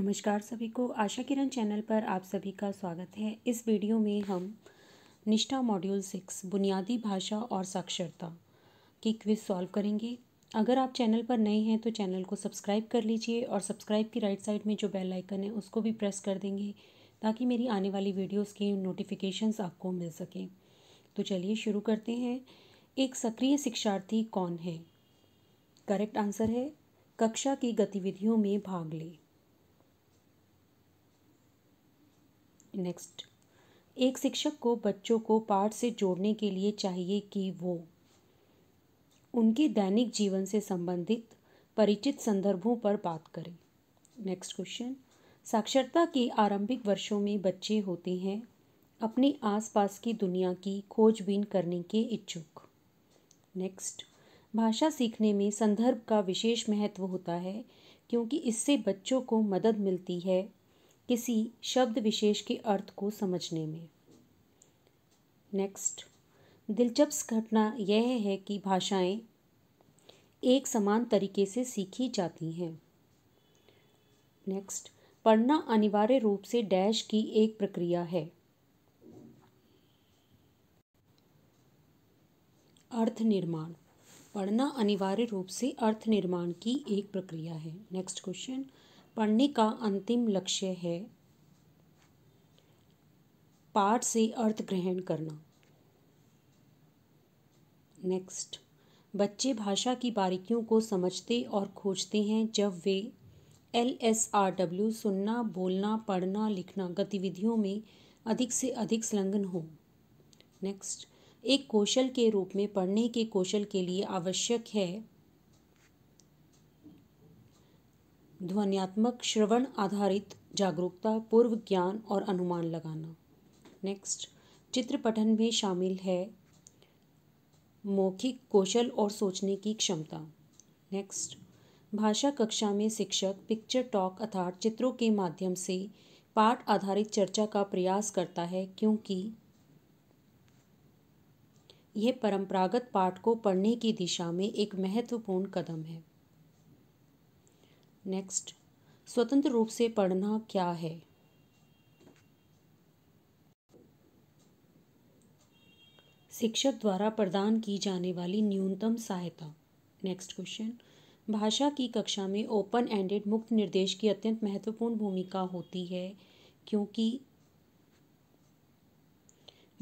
नमस्कार सभी को आशा किरण चैनल पर आप सभी का स्वागत है इस वीडियो में हम निष्ठा मॉड्यूल सिक्स बुनियादी भाषा और साक्षरता की क्विज सॉल्व करेंगे अगर आप चैनल पर नए हैं तो चैनल को सब्सक्राइब कर लीजिए और सब्सक्राइब की राइट साइड में जो बेल आइकन है उसको भी प्रेस कर देंगे ताकि मेरी आने वाली वीडियोज़ की नोटिफिकेशन आपको मिल सकें तो चलिए शुरू करते हैं एक सक्रिय शिक्षार्थी कौन है करेक्ट आंसर है कक्षा की गतिविधियों में भाग लें नेक्स्ट एक शिक्षक को बच्चों को पाठ से जोड़ने के लिए चाहिए कि वो उनके दैनिक जीवन से संबंधित परिचित संदर्भों पर बात करें नेक्स्ट क्वेश्चन साक्षरता के आरंभिक वर्षों में बच्चे होते हैं अपने आसपास की दुनिया की खोजबीन करने के इच्छुक नेक्स्ट भाषा सीखने में संदर्भ का विशेष महत्व होता है क्योंकि इससे बच्चों को मदद मिलती है किसी शब्द विशेष के अर्थ को समझने में नेक्स्ट दिलचस्प घटना यह है कि भाषाएं एक समान तरीके से सीखी जाती हैं नेक्स्ट पढ़ना अनिवार्य रूप से डैश की एक प्रक्रिया है अर्थ निर्माण पढ़ना अनिवार्य रूप से अर्थ निर्माण की एक प्रक्रिया है नेक्स्ट क्वेश्चन पढ़ने का अंतिम लक्ष्य है पाठ से अर्थ ग्रहण करना नेक्स्ट बच्चे भाषा की बारीकियों को समझते और खोजते हैं जब वे एल एस आर डब्ल्यू सुनना बोलना पढ़ना लिखना गतिविधियों में अधिक से अधिक संलग्न हो नेक्स्ट एक कौशल के रूप में पढ़ने के कौशल के लिए आवश्यक है ध्वनियात्मक श्रवण आधारित जागरूकता पूर्व ज्ञान और अनुमान लगाना नेक्स्ट चित्र पठन में शामिल है मौखिक कौशल और सोचने की क्षमता नेक्स्ट भाषा कक्षा में शिक्षक पिक्चर टॉक अर्थात चित्रों के माध्यम से पाठ आधारित चर्चा का प्रयास करता है क्योंकि यह परंपरागत पाठ को पढ़ने की दिशा में एक महत्वपूर्ण कदम है नेक्स्ट स्वतंत्र रूप से पढ़ना क्या है शिक्षक द्वारा प्रदान की जाने वाली न्यूनतम सहायता नेक्स्ट क्वेश्चन भाषा की कक्षा में ओपन एंडेड मुक्त निर्देश की अत्यंत महत्वपूर्ण भूमिका होती है क्योंकि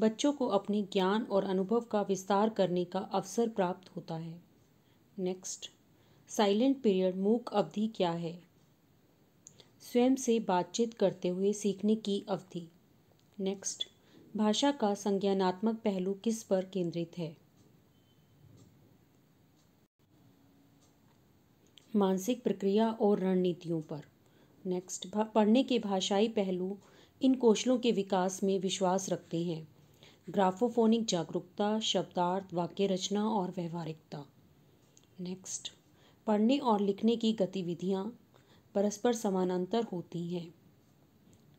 बच्चों को अपने ज्ञान और अनुभव का विस्तार करने का अवसर प्राप्त होता है नेक्स्ट साइलेंट पीरियड मूक अवधि क्या है स्वयं से बातचीत करते हुए सीखने की अवधि नेक्स्ट भाषा का संज्ञानात्मक पहलू किस पर केंद्रित है मानसिक प्रक्रिया और रणनीतियों पर नेक्स्ट पढ़ने के भाषाई पहलू इन कौशलों के विकास में विश्वास रखते हैं ग्राफोफोनिक जागरूकता शब्दार्थ वाक्य रचना और व्यवहारिकता नेक्स्ट पढ़ने और लिखने की गतिविधियाँ परस्पर समानांतर होती हैं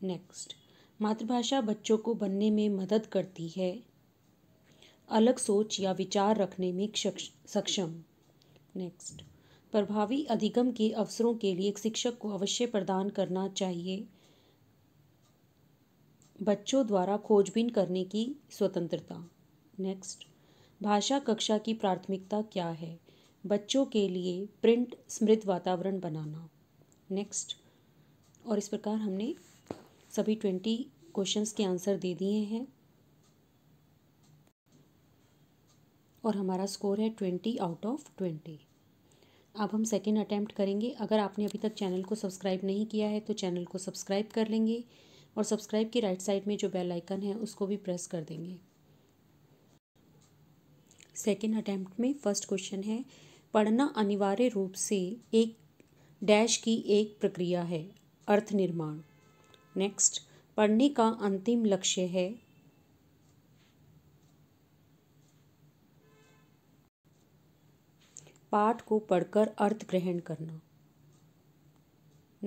नेक्स्ट मातृभाषा बच्चों को बनने में मदद करती है अलग सोच या विचार रखने में सक्षम नेक्स्ट प्रभावी अधिगम के अवसरों के लिए एक शिक्षक को अवश्य प्रदान करना चाहिए बच्चों द्वारा खोजबीन करने की स्वतंत्रता नेक्स्ट भाषा कक्षा की प्राथमिकता क्या है बच्चों के लिए प्रिंट समृद्ध वातावरण बनाना नेक्स्ट और इस प्रकार हमने सभी ट्वेंटी क्वेश्चंस के आंसर दे दिए हैं और हमारा स्कोर है ट्वेंटी आउट ऑफ ट्वेंटी अब हम सेकेंड अटैम्प्ट करेंगे अगर आपने अभी तक चैनल को सब्सक्राइब नहीं किया है तो चैनल को सब्सक्राइब कर लेंगे और सब्सक्राइब की राइट साइड में जो बेल आइकन है उसको भी प्रेस कर देंगे सेकेंड अटैम्प्ट में फर्स्ट क्वेश्चन है पढ़ना अनिवार्य रूप से एक डैश की एक प्रक्रिया है अर्थ निर्माण नेक्स्ट पढ़ने का अंतिम लक्ष्य है पाठ को पढ़कर अर्थ ग्रहण करना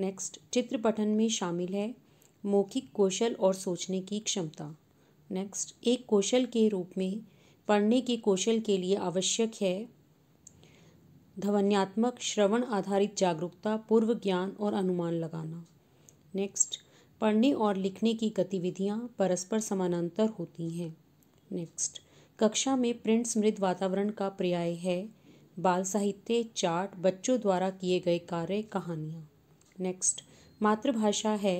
नेक्स्ट चित्र पठन में शामिल है मौखिक कौशल और सोचने की क्षमता नेक्स्ट एक कौशल के रूप में पढ़ने के कौशल के लिए आवश्यक है ध्वन्यात्मक श्रवण आधारित जागरूकता पूर्व ज्ञान और अनुमान लगाना नेक्स्ट पढ़ने और लिखने की गतिविधियाँ परस्पर समानांतर होती हैं नेक्स्ट कक्षा में प्रिंट समृद्ध वातावरण का पर्याय है बाल साहित्य चार्ट बच्चों द्वारा किए गए कार्य कहानियाँ नेक्स्ट मातृभाषा है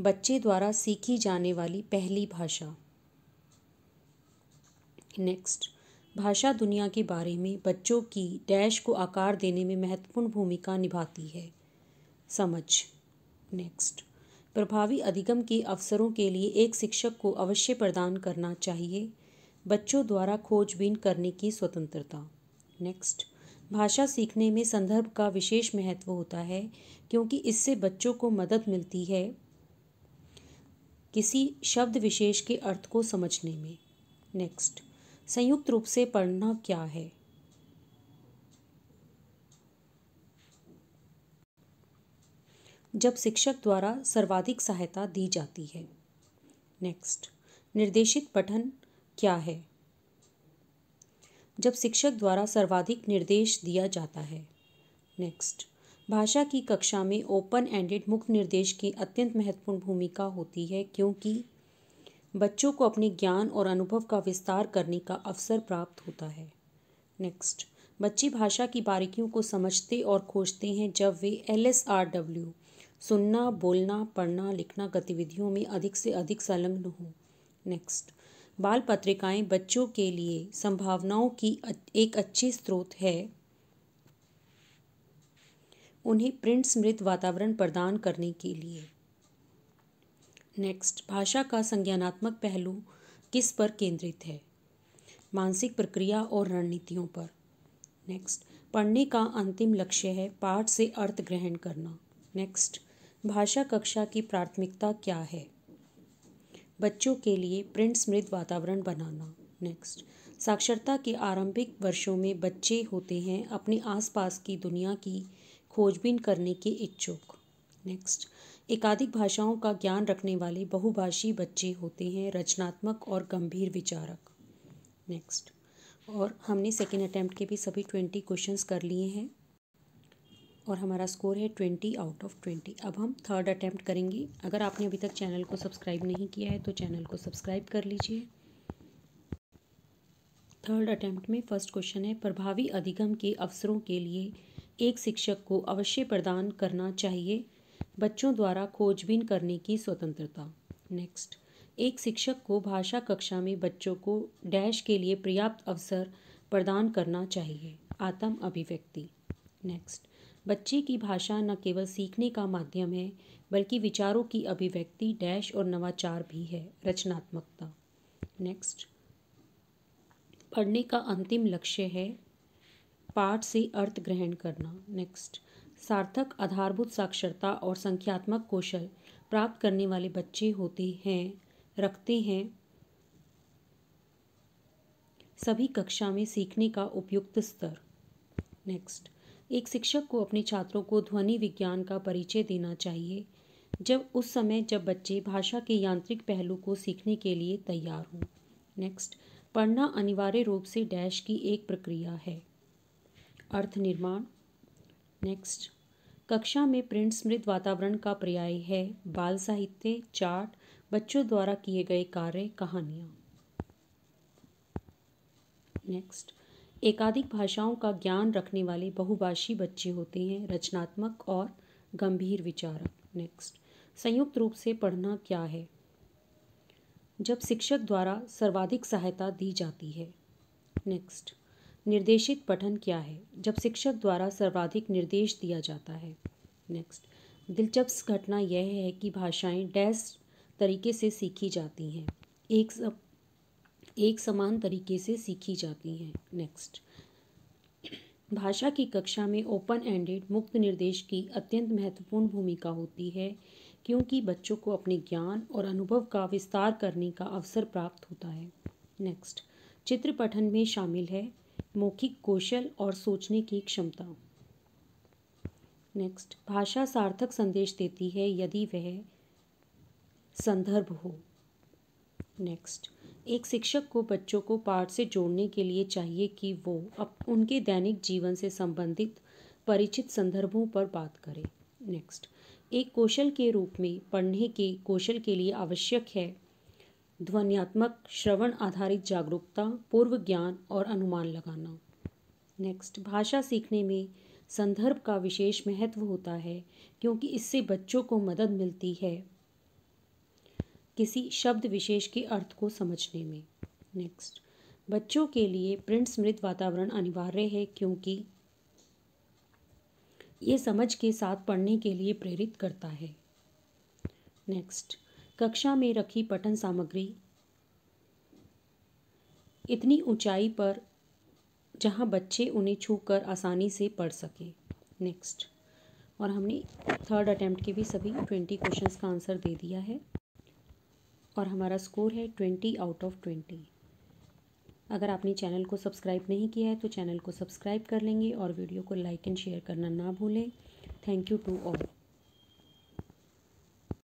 बच्चे द्वारा सीखी जाने वाली पहली भाषा नेक्स्ट भाषा दुनिया के बारे में बच्चों की डैश को आकार देने में महत्वपूर्ण भूमिका निभाती है समझ नेक्स्ट प्रभावी अधिगम के अवसरों के लिए एक शिक्षक को अवश्य प्रदान करना चाहिए बच्चों द्वारा खोजबीन करने की स्वतंत्रता नेक्स्ट भाषा सीखने में संदर्भ का विशेष महत्व होता है क्योंकि इससे बच्चों को मदद मिलती है किसी शब्द विशेष के अर्थ को समझने में नेक्स्ट संयुक्त रूप से पढ़ना क्या है जब शिक्षक द्वारा सर्वाधिक सहायता दी जाती है नेक्स्ट निर्देशित पठन क्या है जब शिक्षक द्वारा सर्वाधिक निर्देश दिया जाता है नेक्स्ट भाषा की कक्षा में ओपन एंडेड मुक्त निर्देश की अत्यंत महत्वपूर्ण भूमिका होती है क्योंकि बच्चों को अपने ज्ञान और अनुभव का विस्तार करने का अवसर प्राप्त होता है नेक्स्ट बच्चे भाषा की बारीकियों को समझते और खोजते हैं जब वे एल एस आर डब्ल्यू सुनना बोलना पढ़ना लिखना गतिविधियों में अधिक से अधिक संलग्न हों नेक्स्ट बाल पत्रिकाएं बच्चों के लिए संभावनाओं की एक अच्छे स्रोत है उन्हें प्रिंट समृद्ध वातावरण प्रदान करने के लिए नेक्स्ट भाषा का संज्ञानात्मक पहलू किस पर केंद्रित है मानसिक प्रक्रिया और रणनीतियों पर नेक्स्ट पढ़ने का अंतिम लक्ष्य है पाठ से अर्थ ग्रहण करना नेक्स्ट भाषा कक्षा की प्राथमिकता क्या है बच्चों के लिए प्रिंट समृद्ध वातावरण बनाना नेक्स्ट साक्षरता के आरंभिक वर्षों में बच्चे होते हैं अपने आसपास की दुनिया की खोजबीन करने के इच्छुक नेक्स्ट एकाधिक भाषाओं का ज्ञान रखने वाले बहुभाषी बच्चे होते हैं रचनात्मक और गंभीर विचारक नेक्स्ट और हमने सेकेंड अटैम्प्ट के भी सभी ट्वेंटी क्वेश्चंस कर लिए हैं और हमारा स्कोर है ट्वेंटी आउट ऑफ ट्वेंटी अब हम थर्ड अटैम्प्ट करेंगे अगर आपने अभी तक चैनल को सब्सक्राइब नहीं किया है तो चैनल को सब्सक्राइब कर लीजिए थर्ड अटैम्प्ट में फर्स्ट क्वेश्चन है प्रभावी अधिगम के अवसरों के लिए एक शिक्षक को अवश्य प्रदान करना चाहिए बच्चों द्वारा खोजबीन करने की स्वतंत्रता नेक्स्ट एक शिक्षक को भाषा कक्षा में बच्चों को डैश के लिए पर्याप्त अवसर प्रदान करना चाहिए आत्म अभिव्यक्ति नेक्स्ट बच्चे की भाषा न केवल सीखने का माध्यम है बल्कि विचारों की अभिव्यक्ति डैश और नवाचार भी है रचनात्मकता नेक्स्ट पढ़ने का अंतिम लक्ष्य है पाठ से अर्थ ग्रहण करना नेक्स्ट सार्थक आधारभूत साक्षरता और संख्यात्मक कौशल प्राप्त करने वाले बच्चे होते हैं रखते हैं सभी कक्षा में सीखने का उपयुक्त स्तर नेक्स्ट एक शिक्षक को अपने छात्रों को ध्वनि विज्ञान का परिचय देना चाहिए जब उस समय जब बच्चे भाषा के यांत्रिक पहलू को सीखने के लिए तैयार हों नेक्स्ट पढ़ना अनिवार्य रूप से डैश की एक प्रक्रिया है अर्थ निर्माण नेक्स्ट कक्षा में प्रिंट स्मृत वातावरण का पर्याय है बाल साहित्य चार्ट बच्चों द्वारा किए गए कार्य कहानियाँ नेक्स्ट एकाधिक भाषाओं का ज्ञान रखने वाले बहुभाषी बच्चे होते हैं रचनात्मक और गंभीर विचारक नेक्स्ट संयुक्त रूप से पढ़ना क्या है जब शिक्षक द्वारा सर्वाधिक सहायता दी जाती है नेक्स्ट निर्देशित पठन क्या है जब शिक्षक द्वारा सर्वाधिक निर्देश दिया जाता है नेक्स्ट दिलचस्प घटना यह है कि भाषाएं डैश तरीके से सीखी जाती हैं एक सब एक समान तरीके से सीखी जाती हैं नेक्स्ट भाषा की कक्षा में ओपन एंडेड मुक्त निर्देश की अत्यंत महत्वपूर्ण भूमिका होती है क्योंकि बच्चों को अपने ज्ञान और अनुभव का विस्तार करने का अवसर प्राप्त होता है नेक्स्ट चित्र पठन में शामिल है मौखिक कौशल और सोचने की क्षमता नेक्स्ट भाषा सार्थक संदेश देती है यदि वह संदर्भ हो नेक्स्ट एक शिक्षक को बच्चों को पाठ से जोड़ने के लिए चाहिए कि वो अब उनके दैनिक जीवन से संबंधित परिचित संदर्भों पर बात करें नेक्स्ट एक कौशल के रूप में पढ़ने के कौशल के लिए आवश्यक है ध्वनियात्मक श्रवण आधारित जागरूकता पूर्व ज्ञान और अनुमान लगाना नेक्स्ट भाषा सीखने में संदर्भ का विशेष महत्व होता है क्योंकि इससे बच्चों को मदद मिलती है किसी शब्द विशेष के अर्थ को समझने में नेक्स्ट बच्चों के लिए प्रिंट स्मृत वातावरण अनिवार्य है क्योंकि ये समझ के साथ पढ़ने के लिए प्रेरित करता है नेक्स्ट कक्षा में रखी पठन सामग्री इतनी ऊंचाई पर जहां बच्चे उन्हें छूकर आसानी से पढ़ सकें नेक्स्ट और हमने थर्ड अटैम्प्ट के भी सभी ट्वेंटी क्वेश्चंस का आंसर दे दिया है और हमारा स्कोर है ट्वेंटी आउट ऑफ ट्वेंटी अगर आपने चैनल को सब्सक्राइब नहीं किया है तो चैनल को सब्सक्राइब कर लेंगे और वीडियो को लाइक एंड शेयर करना ना भूलें थैंक यू टू ऑल